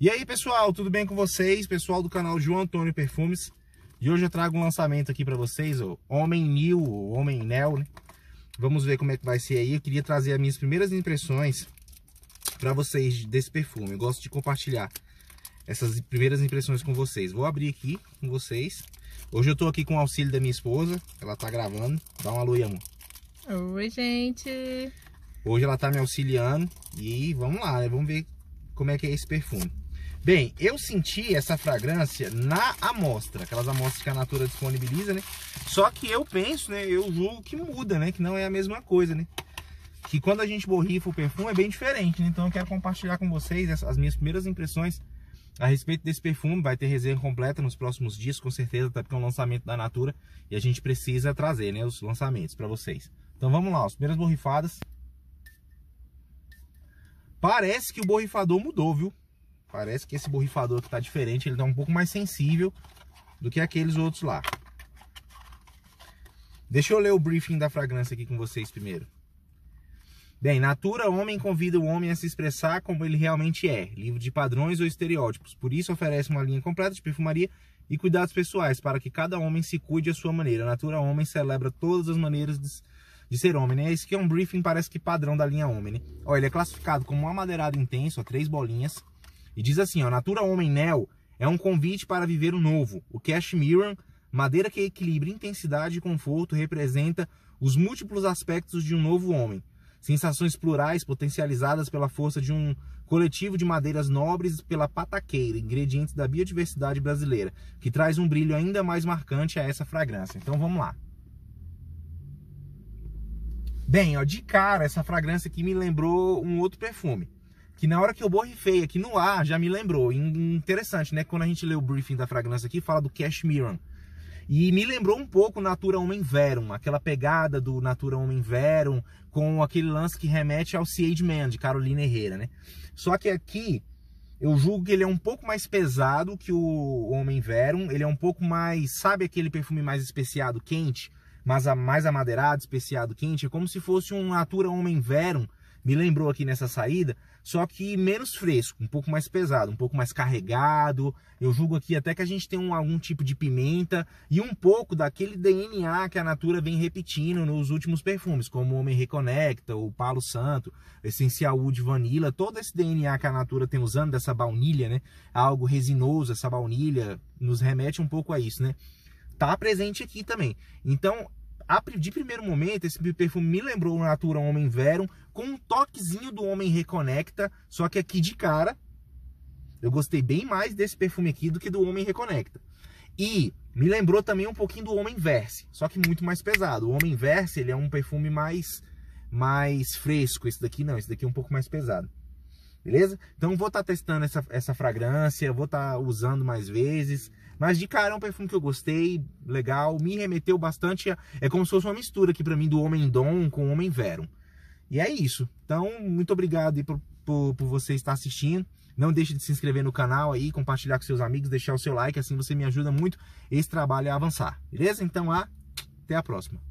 E aí pessoal, tudo bem com vocês? Pessoal do canal João Antônio Perfumes E hoje eu trago um lançamento aqui para vocês, o Homem New, ou Homem Neo né? Vamos ver como é que vai ser aí Eu queria trazer as minhas primeiras impressões para vocês desse perfume Eu gosto de compartilhar essas primeiras impressões com vocês Vou abrir aqui com vocês Hoje eu tô aqui com o auxílio da minha esposa Ela tá gravando Dá um alô aí, amor Oi, gente Hoje ela tá me auxiliando E vamos lá, né? Vamos ver como é que é esse perfume Bem, eu senti essa fragrância na amostra, aquelas amostras que a Natura disponibiliza, né? Só que eu penso, né? Eu julgo que muda, né? Que não é a mesma coisa, né? Que quando a gente borrifa o perfume é bem diferente, né? Então eu quero compartilhar com vocês as minhas primeiras impressões a respeito desse perfume. Vai ter resenha completa nos próximos dias, com certeza, até tá? porque é um lançamento da Natura e a gente precisa trazer, né? Os lançamentos para vocês. Então vamos lá, as primeiras borrifadas. Parece que o borrifador mudou, viu? Parece que esse borrifador que tá diferente, ele tá um pouco mais sensível do que aqueles outros lá. Deixa eu ler o briefing da fragrância aqui com vocês primeiro. Bem, Natura Homem convida o homem a se expressar como ele realmente é, livre de padrões ou estereótipos. Por isso oferece uma linha completa de perfumaria e cuidados pessoais para que cada homem se cuide à sua maneira. Natura Homem celebra todas as maneiras de, de ser homem, né? Esse aqui é um briefing, parece que padrão da linha Homem, né? Ó, ele é classificado como um amadeirado intenso, ó, três bolinhas. E diz assim, ó, Natura Homem Neo é um convite para viver o novo. O Mirror, madeira que equilibra intensidade e conforto, representa os múltiplos aspectos de um novo homem. Sensações plurais potencializadas pela força de um coletivo de madeiras nobres pela pataqueira, ingredientes da biodiversidade brasileira, que traz um brilho ainda mais marcante a essa fragrância. Então vamos lá. Bem, ó, de cara essa fragrância aqui me lembrou um outro perfume que na hora que eu borrifei aqui no ar, já me lembrou. Interessante, né? Quando a gente lê o briefing da fragrância aqui, fala do Cashmere. E me lembrou um pouco Natura Homem Verum, aquela pegada do Natura Homem Verum com aquele lance que remete ao Seed Man, de Carolina Herrera, né? Só que aqui eu julgo que ele é um pouco mais pesado que o Homem Verum, ele é um pouco mais, sabe aquele perfume mais especiado, quente, mas a mais amadeirado, especiado, quente, é como se fosse um Natura Homem Verum, me lembrou aqui nessa saída, só que menos fresco, um pouco mais pesado, um pouco mais carregado. Eu julgo aqui até que a gente tem um, algum tipo de pimenta e um pouco daquele DNA que a Natura vem repetindo nos últimos perfumes, como o Homem Reconecta, o Palo Santo, Essencial Wood Vanilla, todo esse DNA que a Natura tem usando dessa baunilha, né? Algo resinoso, essa baunilha nos remete um pouco a isso, né? tá presente aqui também. Então, de primeiro momento, esse perfume me lembrou o Natura Homem Verum, com um toquezinho do Homem Reconecta, só que aqui de cara, eu gostei bem mais desse perfume aqui do que do Homem Reconecta. E me lembrou também um pouquinho do Homem Verse, só que muito mais pesado. O Homem Verse, ele é um perfume mais mais fresco. Esse daqui não, esse daqui é um pouco mais pesado beleza? Então vou estar tá testando essa, essa fragrância, vou estar tá usando mais vezes. Mas de cara é um perfume que eu gostei, legal, me remeteu bastante. A, é como se fosse uma mistura aqui para mim do Homem Dom com o Homem Verum. E é isso. Então, muito obrigado por, por, por você estar assistindo. Não deixe de se inscrever no canal aí, compartilhar com seus amigos, deixar o seu like, assim você me ajuda muito esse trabalho a avançar. Beleza? Então, ah, até a próxima.